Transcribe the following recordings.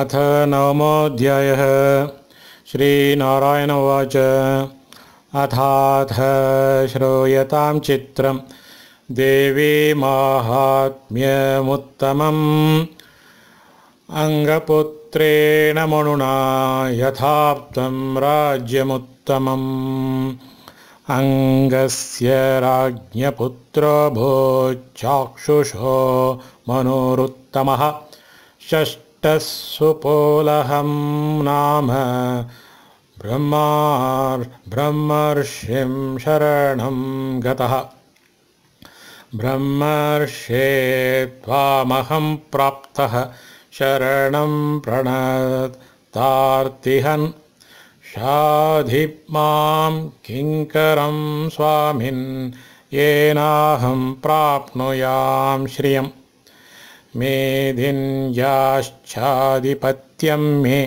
अथ नवमोऽध्यायः श्रीनारायण उवाच अथाथ श्रूयतां चित्रं माहात्म्यमुत्तमम् अङ्गपुत्रेण मणुना यथाप्तं राज्यमुत्तमम् अङ्गस्य राज्ञपुत्रो भोच्चाक्षुषो मनोरुत्तमः सुपोलहं नाम ब्रह्मा ब्रह्मर्षिं शरणं गतः ब्रह्मर्षे त्वामहं प्राप्तः शरणं प्रणतार्तिहन् शाधि मां किङ्करं स्वामिन् येनाहं प्राप्नुयां श्रियम् मेधिन्याश्चाधिपत्यं मे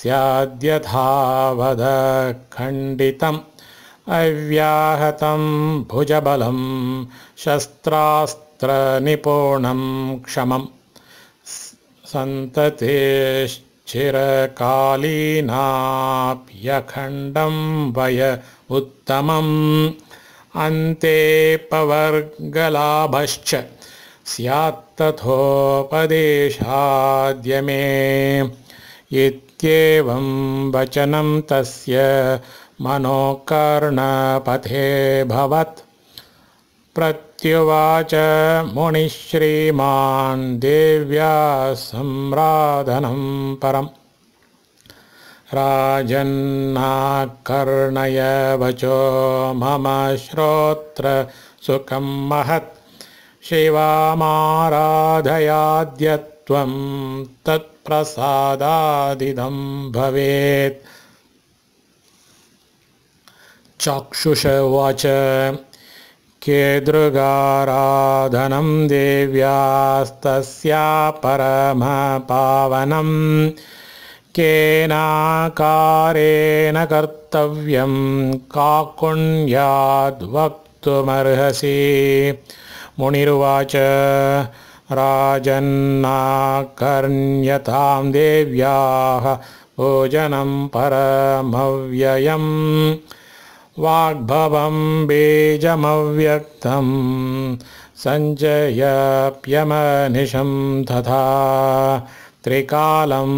स्याद्यथावदखण्डितम् अव्याहतं भुजबलं शस्त्रास्त्रनिपुणं क्षमं सन्ततेश्चिरकालीनाप्यखण्डं वय उत्तमम् अन्ते पवर्गलाभश्च स्यात्तथोपदेशाद्यमे इत्येवं वचनं तस्य मनोकर्णपथे भवत् प्रत्युवाच मुनिः श्रीमान् देव्या सम्राधनं परम् राजन्नाकर्णयवचो मम श्रोत्रसुखं महत् त्वं तत्प्रसादादिदं भवेत् चक्षुषवाच के दुर्गाराधनम् देव्यास्तस्या परमपावनम् केनाकारेण कर्तव्यं काकुण्याद्वक्तुमर्हसि मुनिरुवाच राजन्नाकर्ण्यतां देव्याः भोजनं परमव्ययम् वाग्भवं बीजमव्यक्तं सञ्जयाप्यमनिशं तथा त्रिकालं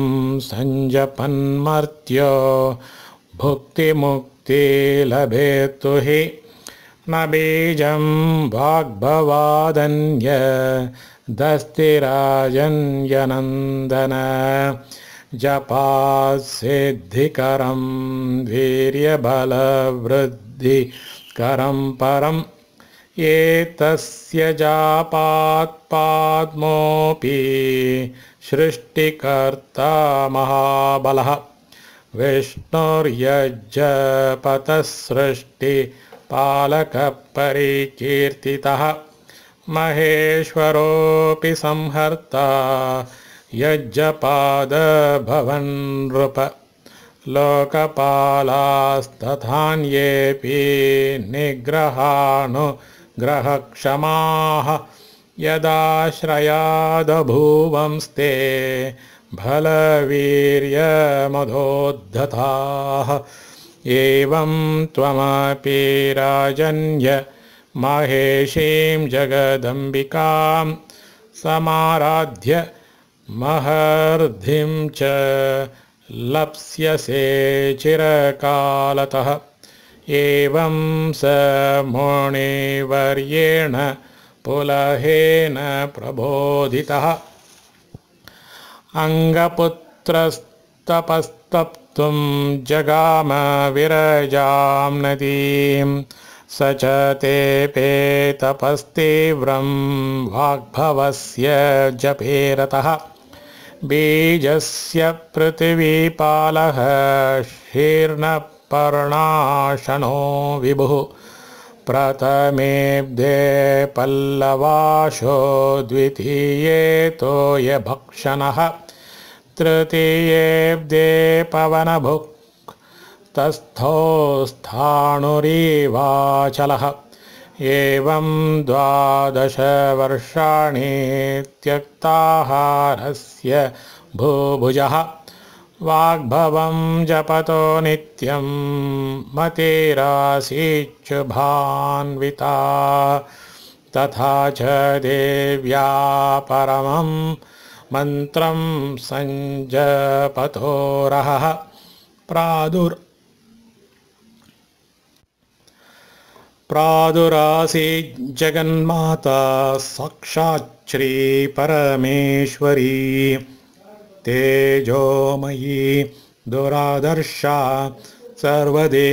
सञ्जपन्मर्त्यो भुक्तिमुक्तिलभेतु हि वाग्भवादन्य दस्तिराजन्यनन्दन वाग्भवादन्यदस्तिराजन्यनन्दनजपासिद्धिकरं वीर्यबलवृद्धिकरं परम् एतस्य जापात्पाद्मोऽपि सृष्टिकर्ता महाबलः विष्णुर्यज्जपतसृष्टि परिकीर्तितः महेश्वरोऽपि संहर्ता नृप लोकपालास्तथान्येऽपि निग्रहानुग्रहक्षमाः यदाश्रयादभूवंस्ते भलवीर्यमधोद्धताः एवं त्वमपि राजन्य माहेशीं जगदम्बिकां समाराध्य महर्धिं च लप्स्यसे चिरकालतः एवं स मोणिवर्येण पुलहेन प्रबोधितः अङ्गपुत्रस्तपस्तप्त त्वं विरजां नदीं स च ते पे तपस्तीव्रं वाग्भवस्य जपेरतः बीजस्य पृथिवीपालः शीर्णपर्णाशनो विभुः प्रथमेऽब्दे पल्लवाशो द्वितीये तोयभक्षणः तृतीयेदे पवनभु तस्थो एवं द्वादशवर्षाणि त्यक्ताहारस्य भूभुजः वाग्भवं जपतो नित्यं मतेरासीचुभान्विता तथा च देव्या परमम् मन्त्रं सञ्जपथोरहः प्रादुर् जगन्माता साक्षाच्छ्री परमेश्वरी तेजोमयी दुरादर्शा सर्वदेवमहीश्वरी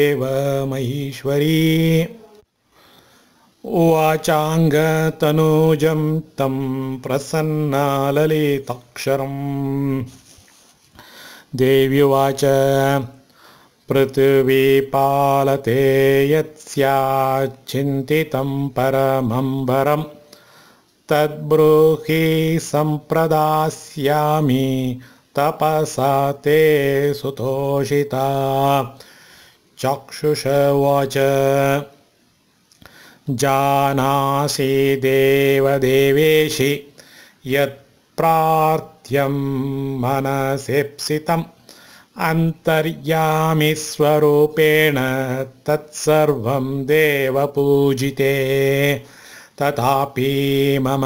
उवाचाङ्गतनूजं तं प्रसन्नालितक्षरम् देवीवाच पृथिवीपालते यत्स्याच्चिन्तितं परमम्बरं तद्ब्रूहि सम्प्रदास्यामि तपसा ते सुतोषिता चक्षुष उवाच जानासि देवदेवेशि यत्प्रार्थ्यं मनसेप्सितं अन्तर्यामिस्वरूपेण तत्सर्वं देवपूजिते तथापि मम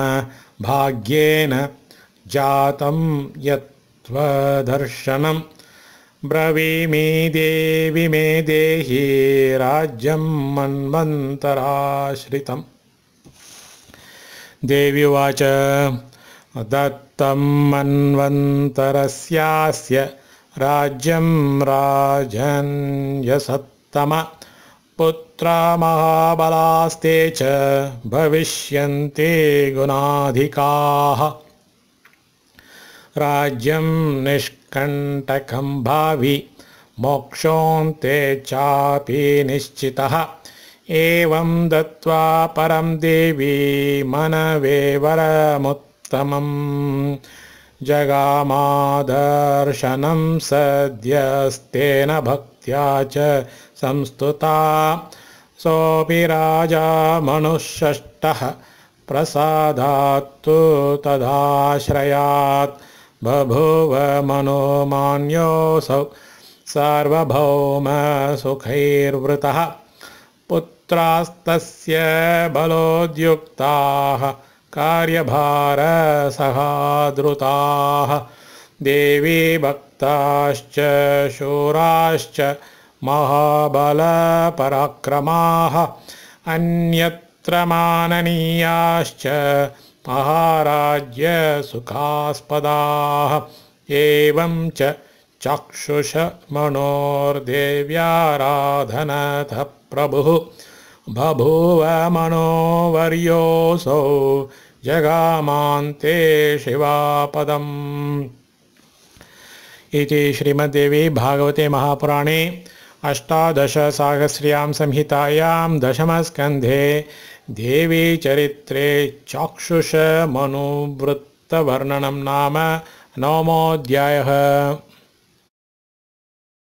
भाग्येन जातं यत्त्वदर्शनं ब्रवीमि देवि मे देहि राज्यं मन्वन्तराश्रितम् देवि उवाच दत्तं मन्वन्तरस्यास्य राज्यं महाबलास्ते च भविष्यन्ते गुणाधिकाः राज्यं निष्कण्टकं भावि मोक्षोन्ते चापि निश्चितः एवं दत्त्वा परं देवी मनवे वरमुत्तमम् जगामादर्शनं सद्यस्तेन भक्त्या च संस्तुता सोऽपि राजा मनुष्यष्टः प्रसादात्तु तदाश्रयात् सार्वभौम सार्वभौमसुखैर्वृतः पुत्रास्तस्य बलोद्युक्ताः कार्यभारसहादृताः देवी भक्ताश्च शूराश्च महाबलपराक्रमाः अन्यत्र माननीयाश्च हाराज्यसुखास्पदाः एवं च चक्षुषमनोर्देव्याराधनथप्रभुः बभूवमनोवर्योऽसौ जगामान्ते शिवापदम् इति श्रीमद्देवी भागवते महापुराणे अष्टादशसाहस्र्यां संहितायां दशमस्कन्धे देवी चरित्रे चाक्षुषमनुवृत्तवर्णनं नाम नवमोऽध्यायः